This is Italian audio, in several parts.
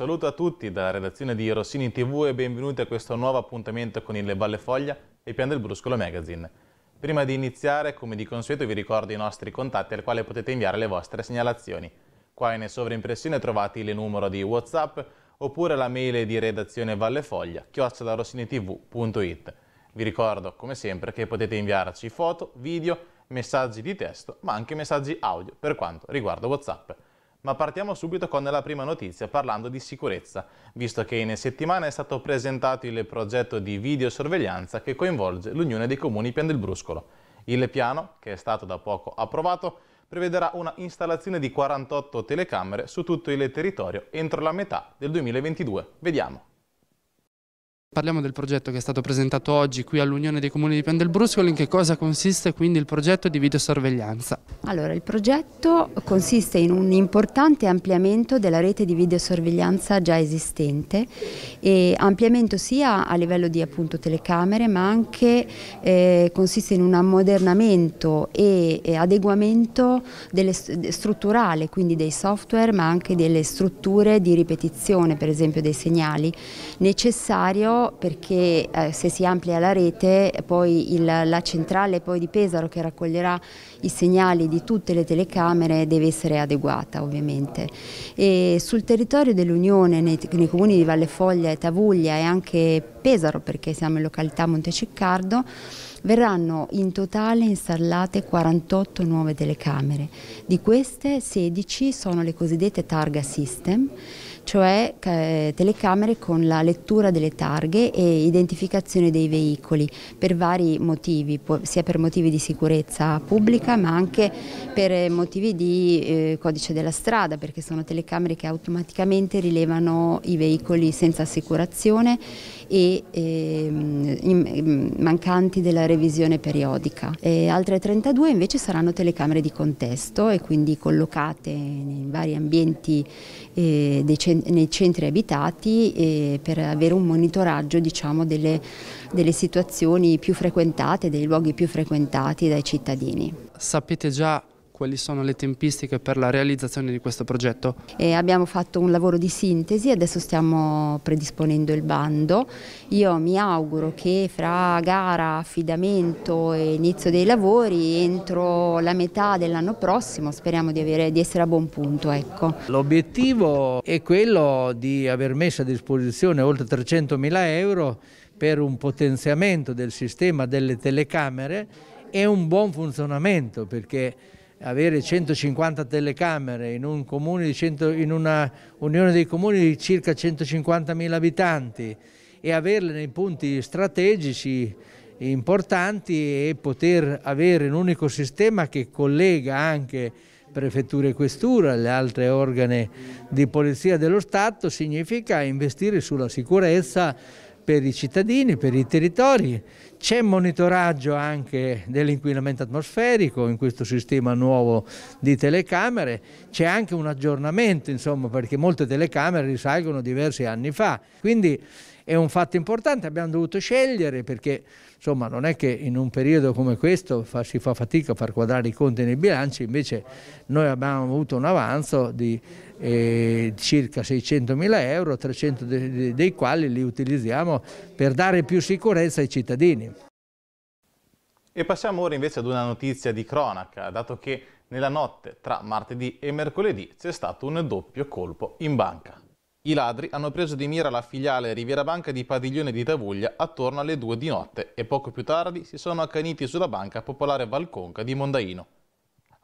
saluto a tutti dalla redazione di Rossini TV e benvenuti a questo nuovo appuntamento con il Valle Foglia e Pian del Bruscolo Magazine. Prima di iniziare, come di consueto, vi ricordo i nostri contatti al quale potete inviare le vostre segnalazioni. Qua in sovraimpressione trovate il numero di Whatsapp oppure la mail di redazione vallefoglia chiocciolarossiniTV.it. Vi ricordo, come sempre, che potete inviarci foto, video, messaggi di testo, ma anche messaggi audio per quanto riguarda Whatsapp. Ma partiamo subito con la prima notizia parlando di sicurezza, visto che in settimana è stato presentato il progetto di videosorveglianza che coinvolge l'Unione dei Comuni Pian del Bruscolo. Il piano, che è stato da poco approvato, prevederà una installazione di 48 telecamere su tutto il territorio entro la metà del 2022. Vediamo. Parliamo del progetto che è stato presentato oggi qui all'Unione dei Comuni di Pendelbruscolo, in che cosa consiste quindi il progetto di videosorveglianza? Allora, il progetto consiste in un importante ampliamento della rete di videosorveglianza già esistente, e ampliamento sia a livello di appunto, telecamere ma anche eh, consiste in un ammodernamento e, e adeguamento delle, strutturale, quindi dei software ma anche delle strutture di ripetizione, per esempio dei segnali, necessario perché eh, se si amplia la rete poi il, la centrale poi di Pesaro che raccoglierà i segnali di tutte le telecamere deve essere adeguata ovviamente. E sul territorio dell'Unione nei, nei, comuni di Valle Foglia e Tavuglia e anche Pesaro perché siamo in località Monteciccardo verranno in totale installate 48 nuove telecamere, di queste 16 sono le cosiddette targa system cioè eh, telecamere con la lettura delle targhe e identificazione dei veicoli per vari motivi, sia per motivi di sicurezza pubblica ma anche per eh, motivi di eh, codice della strada perché sono telecamere che automaticamente rilevano i veicoli senza assicurazione e ehm, in, mm, mancanti della revisione periodica. E altre 32 invece saranno telecamere di contesto e quindi collocate in vari ambienti eh, dei centri nei centri abitati eh, per avere un monitoraggio diciamo, delle, delle situazioni più frequentate, dei luoghi più frequentati dai cittadini. Sapete già quali sono le tempistiche per la realizzazione di questo progetto? E abbiamo fatto un lavoro di sintesi, adesso stiamo predisponendo il bando. Io mi auguro che fra gara, affidamento e inizio dei lavori entro la metà dell'anno prossimo speriamo di, avere, di, essere a buon punto. Ecco. L'obiettivo è quello di aver messo a disposizione oltre 300.000 euro per un potenziamento del sistema delle telecamere e un buon funzionamento perché avere 150 telecamere in, un di 100, in una unione dei comuni di circa 150.000 abitanti e averle nei punti strategici importanti e poter avere un unico sistema che collega anche prefetture e questura, le altre organi di polizia dello Stato, significa investire sulla sicurezza, per i cittadini, per i territori. C'è monitoraggio anche dell'inquinamento atmosferico in questo sistema nuovo di telecamere, c'è anche un aggiornamento insomma, perché molte telecamere risalgono diversi anni fa, quindi è un fatto importante, abbiamo dovuto scegliere perché insomma, non è che in un periodo come questo fa, si fa fatica a far quadrare i conti nei bilanci, invece noi abbiamo avuto un avanzo di eh, circa 600.000 euro, 300 dei, dei quali li utilizziamo per dare più sicurezza ai cittadini. E passiamo ora invece ad una notizia di cronaca, dato che nella notte tra martedì e mercoledì c'è stato un doppio colpo in banca. I ladri hanno preso di mira la filiale Riviera Banca di Padiglione di Tavuglia attorno alle 2 di notte e poco più tardi si sono accaniti sulla banca popolare Valconca di Mondaino.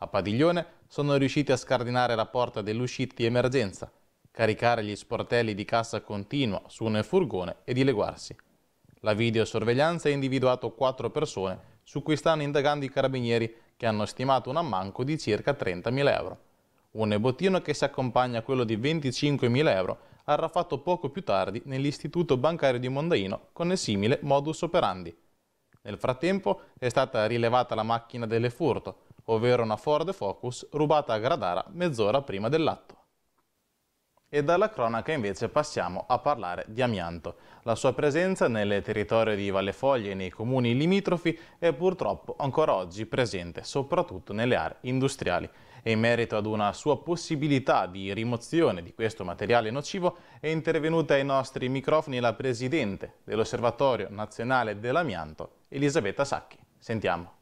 A Padiglione sono riusciti a scardinare la porta dell'uscita di emergenza, caricare gli sportelli di cassa continua su un furgone e dileguarsi. La videosorveglianza ha individuato quattro persone su cui stanno indagando i carabinieri che hanno stimato un ammanco di circa 30.000 euro. Un bottino che si accompagna a quello di 25.000 euro arraffato poco più tardi nell'istituto bancario di Mondaino con il simile modus operandi. Nel frattempo è stata rilevata la macchina delle furto, ovvero una Ford Focus rubata a Gradara mezz'ora prima dell'atto. E dalla cronaca invece passiamo a parlare di amianto. La sua presenza nel territorio di Vallefoglie e nei comuni limitrofi è purtroppo ancora oggi presente, soprattutto nelle aree industriali. E in merito ad una sua possibilità di rimozione di questo materiale nocivo è intervenuta ai nostri microfoni la Presidente dell'Osservatorio Nazionale dell'Amianto, Elisabetta Sacchi. Sentiamo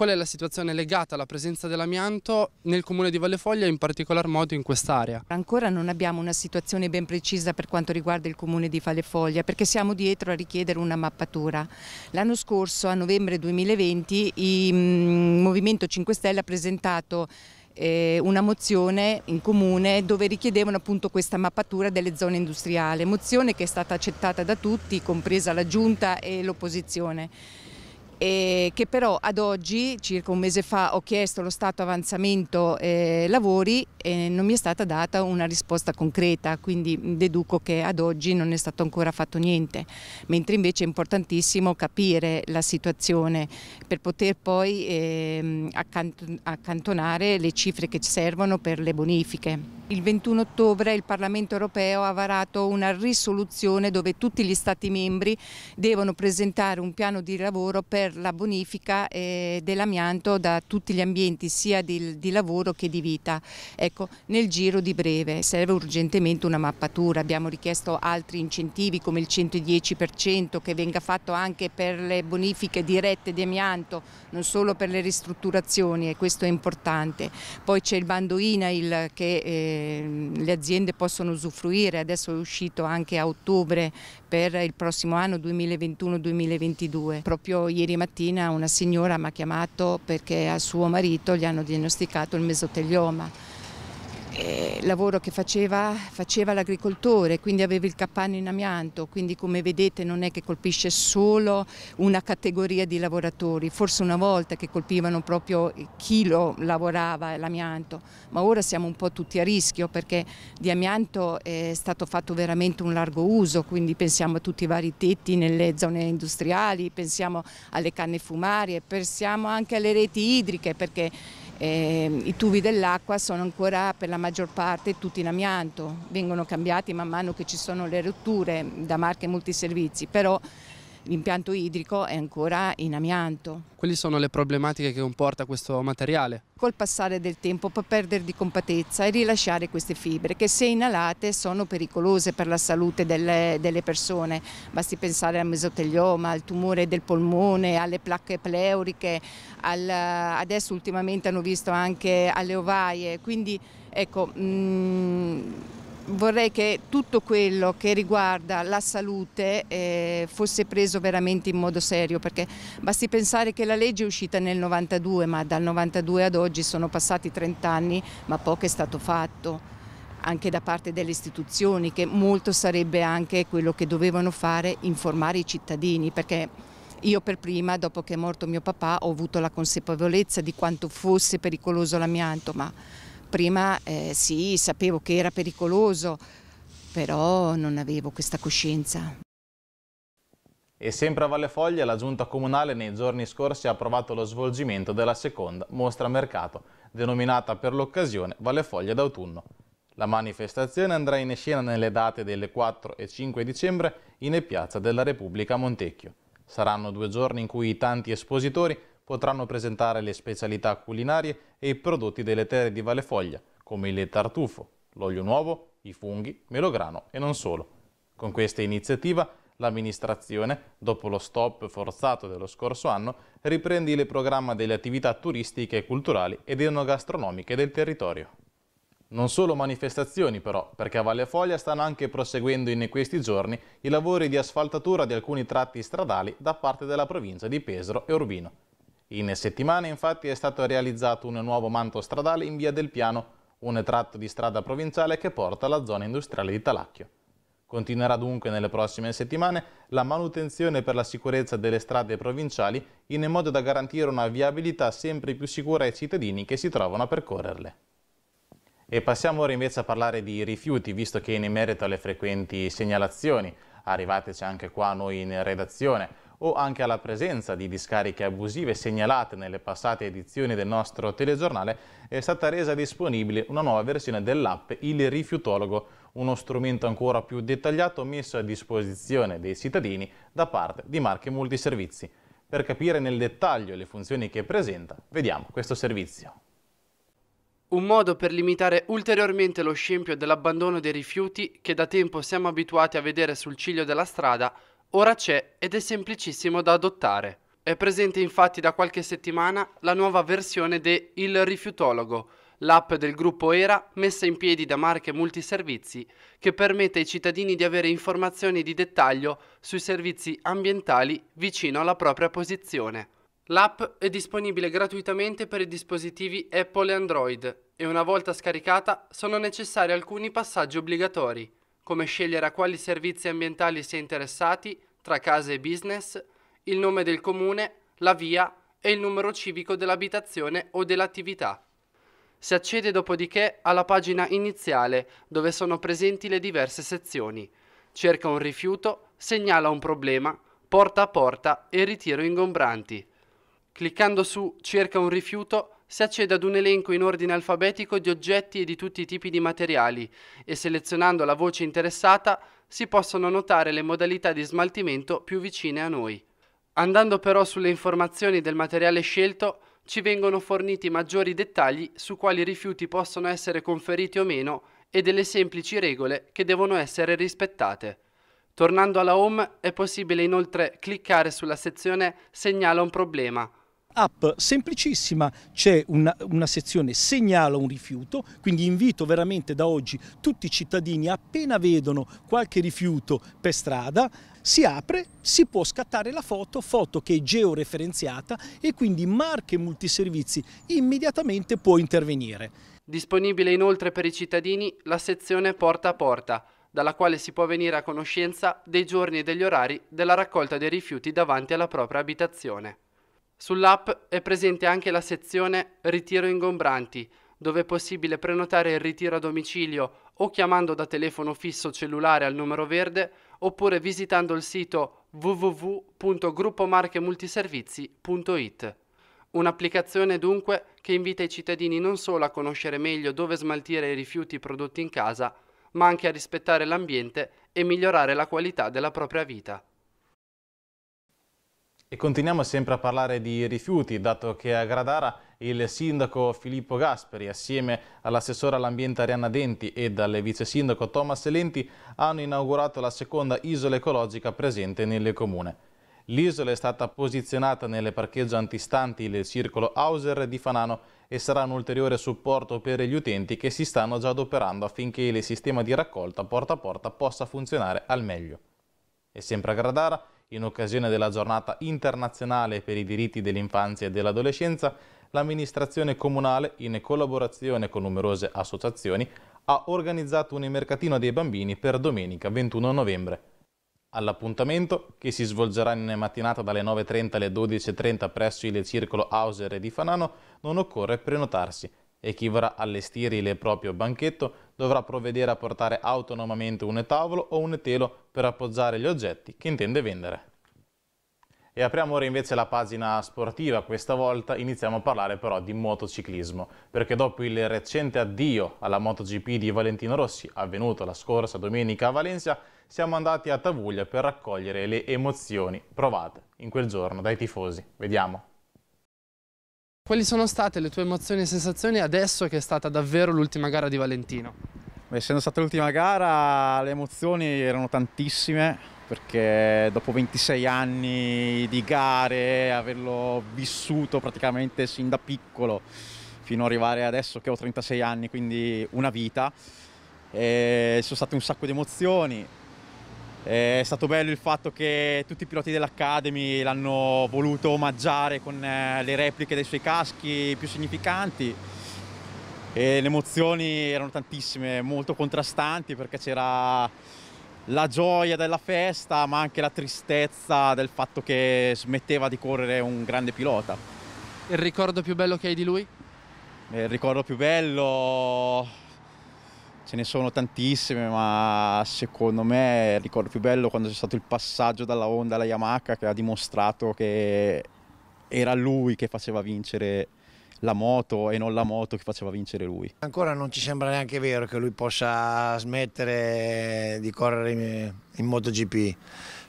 qual è la situazione legata alla presenza dell'amianto nel comune di Vallefoglia e in particolar modo in quest'area? Ancora non abbiamo una situazione ben precisa per quanto riguarda il comune di Vallefoglia perché siamo dietro a richiedere una mappatura. L'anno scorso, a novembre 2020, il mm, Movimento 5 Stelle ha presentato eh, una mozione in comune dove richiedevano appunto questa mappatura delle zone industriali, mozione che è stata accettata da tutti, compresa la giunta e l'opposizione eh, che però ad oggi, circa un mese fa, ho chiesto lo Stato avanzamento eh, lavori e non mi è stata data una risposta concreta, quindi deduco che ad oggi non è stato ancora fatto niente, mentre invece è importantissimo capire la situazione per poter poi eh, accantonare le cifre che ci servono per le bonifiche. Il 21 ottobre il Parlamento europeo ha varato una risoluzione dove tutti gli Stati membri devono presentare un piano di lavoro per la bonifica eh, dell'amianto da tutti gli ambienti sia di, di lavoro che di vita. Ecco, nel giro di breve serve urgentemente una mappatura, abbiamo richiesto altri incentivi come il 110% che venga fatto anche per le bonifiche dirette di amianto, non solo per le ristrutturazioni e questo è importante. Poi c'è il bando INAIL che... Eh, le aziende possono usufruire, adesso è uscito anche a ottobre per il prossimo anno 2021-2022. Proprio ieri mattina una signora mi ha chiamato perché a suo marito gli hanno diagnosticato il mesotelioma eh, lavoro che faceva, faceva l'agricoltore, quindi aveva il capanno in amianto, quindi come vedete non è che colpisce solo una categoria di lavoratori, forse una volta che colpivano proprio chi lo lavorava l'amianto, ma ora siamo un po' tutti a rischio perché di amianto è stato fatto veramente un largo uso, quindi pensiamo a tutti i vari tetti nelle zone industriali, pensiamo alle canne fumarie, pensiamo anche alle reti idriche perché eh, I tubi dell'acqua sono ancora per la maggior parte tutti in amianto, vengono cambiati man mano che ci sono le rotture da marche multiservizi, però l'impianto idrico è ancora in amianto. Quali sono le problematiche che comporta questo materiale? Col passare del tempo può perdere di compattezza e rilasciare queste fibre che se inalate sono pericolose per la salute delle, delle persone. Basti pensare al mesotelioma, al tumore del polmone, alle placche pleuriche, al, adesso ultimamente hanno visto anche alle ovaie, quindi ecco... Mh, mm, vorrei che tutto quello che riguarda la salute eh, fosse preso veramente in modo serio perché basti pensare che la legge è uscita nel 92 ma dal 92 ad oggi sono passati 30 anni ma poco è stato fatto anche da parte delle istituzioni che molto sarebbe anche quello che dovevano fare informare i cittadini perché io per prima, dopo che è morto mio papà, ho avuto la consapevolezza di quanto fosse pericoloso l'amianto, ma prima eh, sì, sapevo che era pericoloso, però non avevo questa coscienza. E sempre a Valle Foglia la giunta comunale nei giorni scorsi ha approvato lo svolgimento della seconda mostra mercato, denominata per l'occasione Valle Foglia d'autunno. La manifestazione andrà in scena nelle date del 4 e 5 dicembre in Piazza della Repubblica Montecchio. Saranno due giorni in cui i tanti espositori potranno presentare le specialità culinarie e i prodotti delle terre di Valle Foglia, come il tartufo, l'olio nuovo, i funghi, melograno e non solo. Con questa iniziativa l'amministrazione, dopo lo stop forzato dello scorso anno, riprende il programma delle attività turistiche, culturali ed enogastronomiche del territorio. Non solo manifestazioni però, perché a Valle Foglia stanno anche proseguendo in questi giorni i lavori di asfaltatura di alcuni tratti stradali da parte della provincia di Pesaro e Urbino. In settimana infatti è stato realizzato un nuovo manto stradale in via del Piano, un tratto di strada provinciale che porta alla zona industriale di Talacchio. Continuerà dunque nelle prossime settimane la manutenzione per la sicurezza delle strade provinciali in modo da garantire una viabilità sempre più sicura ai cittadini che si trovano a percorrerle. E passiamo ora invece a parlare di rifiuti, visto che in merito alle frequenti segnalazioni, arrivateci anche qua noi in redazione, o anche alla presenza di discariche abusive segnalate nelle passate edizioni del nostro telegiornale, è stata resa disponibile una nuova versione dell'app Il Rifiutologo, uno strumento ancora più dettagliato messo a disposizione dei cittadini da parte di marche multiservizi. Per capire nel dettaglio le funzioni che presenta, vediamo questo servizio. Un modo per limitare ulteriormente lo scempio dell'abbandono dei rifiuti che da tempo siamo abituati a vedere sul ciglio della strada ora c'è ed è semplicissimo da adottare. È presente infatti da qualche settimana la nuova versione de Il Rifiutologo, l'app del gruppo ERA messa in piedi da Marche Multiservizi che permette ai cittadini di avere informazioni di dettaglio sui servizi ambientali vicino alla propria posizione. L'app è disponibile gratuitamente per i dispositivi Apple e Android e una volta scaricata sono necessari alcuni passaggi obbligatori come scegliere a quali servizi ambientali si è interessati tra case e business, il nome del comune, la via e il numero civico dell'abitazione o dell'attività. Si accede dopodiché alla pagina iniziale dove sono presenti le diverse sezioni. Cerca un rifiuto, segnala un problema, porta a porta e ritiro ingombranti. Cliccando su Cerca un rifiuto si accede ad un elenco in ordine alfabetico di oggetti e di tutti i tipi di materiali e selezionando la voce interessata si possono notare le modalità di smaltimento più vicine a noi. Andando però sulle informazioni del materiale scelto, ci vengono forniti maggiori dettagli su quali rifiuti possono essere conferiti o meno e delle semplici regole che devono essere rispettate. Tornando alla home è possibile inoltre cliccare sulla sezione Segnala un problema app semplicissima, c'è una, una, sezione segnala un rifiuto, quindi invito veramente da oggi tutti i cittadini appena vedono qualche rifiuto per strada, si apre, si può scattare la foto, foto che è georeferenziata e quindi Marche Multiservizi immediatamente può intervenire. Disponibile inoltre per i cittadini la sezione porta a porta, dalla quale si può venire a conoscenza dei giorni e degli orari della raccolta dei rifiuti davanti alla propria abitazione. Sull'app è presente anche la sezione Ritiro ingombranti, dove è possibile prenotare il ritiro a domicilio o chiamando da telefono fisso cellulare al numero verde oppure visitando il sito www.gruppomarchemultiservizi.it. Un'applicazione dunque che invita i cittadini non solo a conoscere meglio dove smaltire i rifiuti prodotti in casa, ma anche a rispettare l'ambiente e migliorare la qualità della propria vita. E continuiamo sempre a parlare di rifiuti, dato che a Gradara il sindaco Filippo Gasperi, assieme all'assessore all'ambiente Arianna Denti e al vice sindaco Thomas Lenti, hanno inaugurato la seconda isola ecologica presente nel comune. L'isola è stata posizionata nel parcheggio antistanti del circolo Hauser di Fanano e sarà un ulteriore supporto per gli utenti che si stanno già adoperando affinché il sistema di raccolta porta a porta possa funzionare al meglio. E sempre a Gradara, in occasione della giornata internazionale per i diritti dell'infanzia e dell'adolescenza, l'amministrazione comunale, in collaborazione con numerose associazioni, ha organizzato un mercatino dei bambini per domenica 21 novembre. All'appuntamento, che si svolgerà in mattinata dalle 9.30 alle 12.30 presso il Circolo Hauser di Fanano, non occorre prenotarsi e chi vorrà allestire il proprio banchetto dovrà provvedere a portare autonomamente un tavolo o un telo per appoggiare gli oggetti che intende vendere. E apriamo ora invece la pagina sportiva, questa volta iniziamo a parlare però di motociclismo, perché dopo il recente addio alla MotoGP di Valentino Rossi, avvenuto la scorsa domenica a Valencia, siamo andati a Tavuglia per raccogliere le emozioni provate in quel giorno dai tifosi. Vediamo. Quali sono state le tue emozioni e sensazioni adesso che è stata davvero l'ultima gara di Valentino? Essendo stata l'ultima gara le emozioni erano tantissime perché dopo 26 anni di gare, averlo vissuto praticamente sin da piccolo fino ad arrivare adesso che ho 36 anni, quindi una vita, e sono state un sacco di emozioni, eh, è stato bello il fatto che tutti i piloti dell'Academy l'hanno voluto omaggiare con eh, le repliche dei suoi caschi più significanti e le emozioni erano tantissime, molto contrastanti perché c'era la gioia della festa ma anche la tristezza del fatto che smetteva di correre un grande pilota. Il ricordo più bello che hai di lui? Eh, il ricordo più bello Ce ne sono tantissime, ma secondo me il ricordo più bello quando c'è stato il passaggio dalla Honda alla Yamaha che ha dimostrato che era lui che faceva vincere la moto e non la moto che faceva vincere lui. Ancora non ci sembra neanche vero che lui possa smettere di correre in, in MotoGP,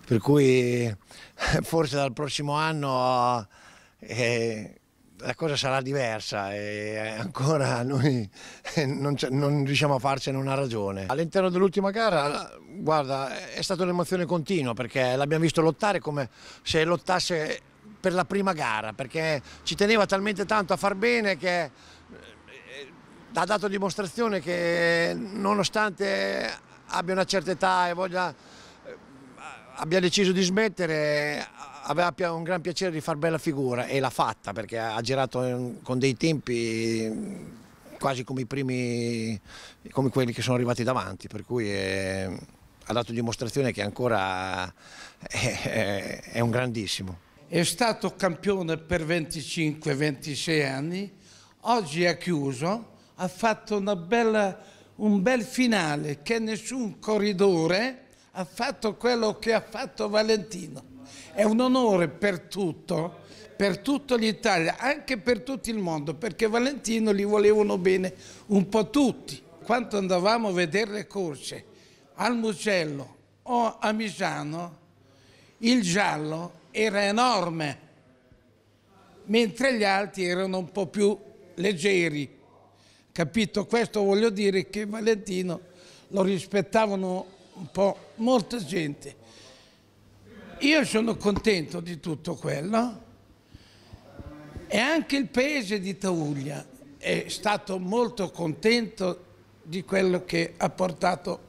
per cui forse dal prossimo anno eh, la cosa sarà diversa e ancora noi eh, non, non riusciamo a farcene una ragione. All'interno dell'ultima gara, guarda, è stata un'emozione continua perché l'abbiamo visto lottare come se lottasse per la prima gara, perché ci teneva talmente tanto a far bene che eh, ha dato dimostrazione che nonostante abbia una certa età e voglia, eh, abbia deciso di smettere, aveva un gran piacere di far bella figura e l'ha fatta perché ha girato con dei tempi mm, quasi come i primi, come quelli che sono arrivati davanti, per cui è, ha dato dimostrazione che ancora è, è un grandissimo. È stato campione per 25-26 anni, oggi ha chiuso, ha fatto bella, un bel finale che nessun corridore ha fatto quello che ha fatto Valentino. È un onore per tutto, per tutta l'Italia, anche per tutto il mondo, perché Valentino li volevano bene un po' tutti. Quando andavamo a vedere le corse al Mugello o a Misano, il giallo era enorme, mentre gli altri erano un po' più leggeri. Capito? Questo voglio dire che Valentino lo rispettavano un po' molta gente. Io sono contento di tutto quello e anche il paese di Tauglia è stato molto contento di quello che ha portato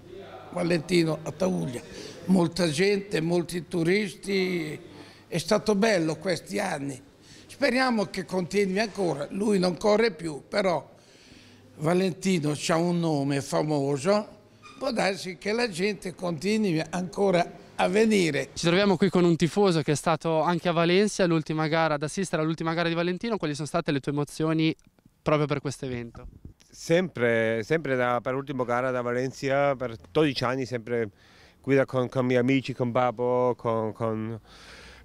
Valentino a Tauglia. Molta gente, molti turisti, è stato bello questi anni. Speriamo che continui ancora, lui non corre più, però Valentino ha un nome famoso, può darsi che la gente continui ancora a avvenire. Ci troviamo qui con un tifoso che è stato anche a Valencia, l'ultima gara, ad assistere all'ultima gara di Valentino. Quali sono state le tue emozioni proprio per questo evento? Sempre, sempre da, per l'ultima gara da Valencia, per 12 anni, sempre guida con, con i miei amici, con Babbo, con, con...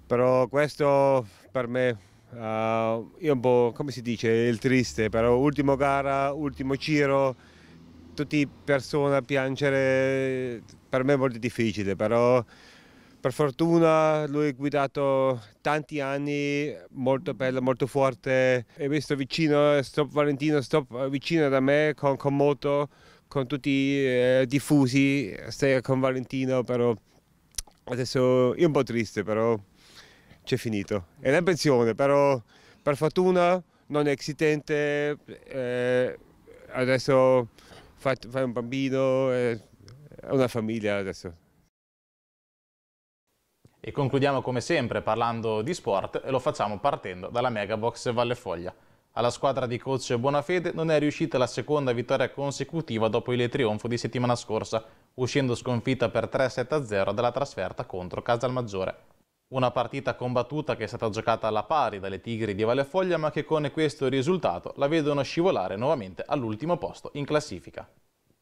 però questo per me uh, eh, è un po', come si dice, il triste, però ultima gara, ultimo giro tutti persone a piangere per me è molto difficile, però per fortuna lui ha guidato tanti anni, molto bello, molto forte. E visto vicino, stop Valentino, stop eh, vicino da me con, con moto, con tutti eh, diffusi, stai con Valentino, però adesso io un po' triste, però c'è finito. È una pensione, però per fortuna non è eccitante, eh, adesso fai un bambino, eh, è una famiglia adesso. E concludiamo come sempre parlando di sport e lo facciamo partendo dalla Megabox Valle Foglia. Alla squadra di coach Buonafede non è riuscita la seconda vittoria consecutiva dopo il trionfo di settimana scorsa, uscendo sconfitta per 3-7-0 dalla trasferta contro Casalmaggiore. Una partita combattuta che è stata giocata alla pari dalle Tigri di Vallefoglia ma che con questo risultato la vedono scivolare nuovamente all'ultimo posto in classifica.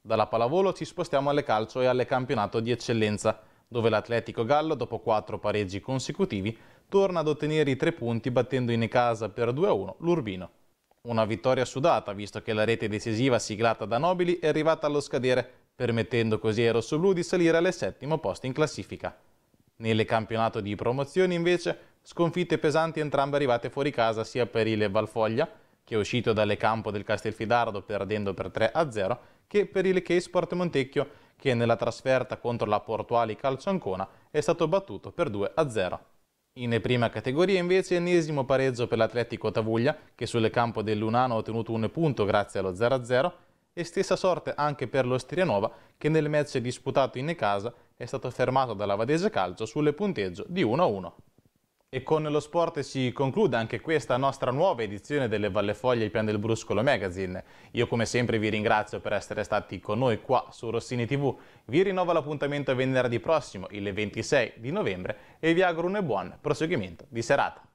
Dalla pallavolo ci spostiamo alle calcio e alle campionato di eccellenza, dove l'Atletico Gallo, dopo quattro pareggi consecutivi, torna ad ottenere i tre punti battendo in casa per 2-1 l'Urbino. Una vittoria sudata, visto che la rete decisiva siglata da Nobili è arrivata allo scadere, permettendo così ai rossoblù di salire al settimo posto in classifica. Nelle campionato di promozione invece sconfitte pesanti entrambe arrivate fuori casa sia per il Valfoglia che è uscito dalle campo del Castelfidardo perdendo per 3-0 che per il K-Sport Montecchio che nella trasferta contro la Portuali Calcio Ancona è stato battuto per 2-0. In prima categoria invece ennesimo pareggio per l'Atletico Tavuglia che sul campo del Lunano ha ottenuto un punto grazie allo 0-0 e stessa sorte anche per lo Strianova che nel match disputato in casa è stato fermato dalla Vadese Calcio sulle punteggio di 1-1. E con lo sport si conclude anche questa nostra nuova edizione delle Vallefoglie e Pian del Bruscolo Magazine. Io come sempre vi ringrazio per essere stati con noi qua su Rossini TV. Vi rinnovo l'appuntamento venerdì prossimo, il 26 di novembre, e vi auguro un buon proseguimento di serata.